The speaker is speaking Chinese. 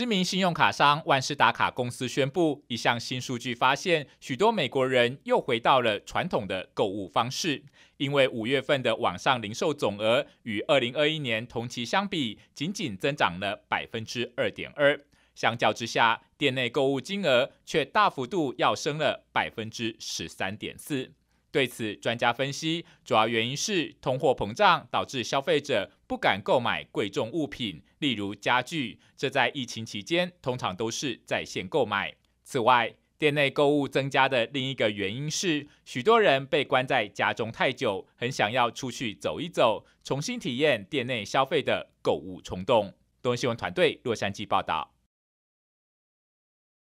知名信用卡商万事达卡公司宣布一项新数据，发现许多美国人又回到了传统的购物方式，因为五月份的网上零售总额与二零二一年同期相比，仅仅增长了百分之二点二。相较之下，店内购物金额却大幅度要升了百分之十三点四。对此，专家分析，主要原因是通货膨胀导致消费者不敢购买贵重物品，例如家具。这在疫情期间通常都是在线购买。此外，店内购物增加的另一个原因是，许多人被关在家中太久，很想要出去走一走，重新体验店内消费的购物冲动。东新闻团队洛杉矶报道。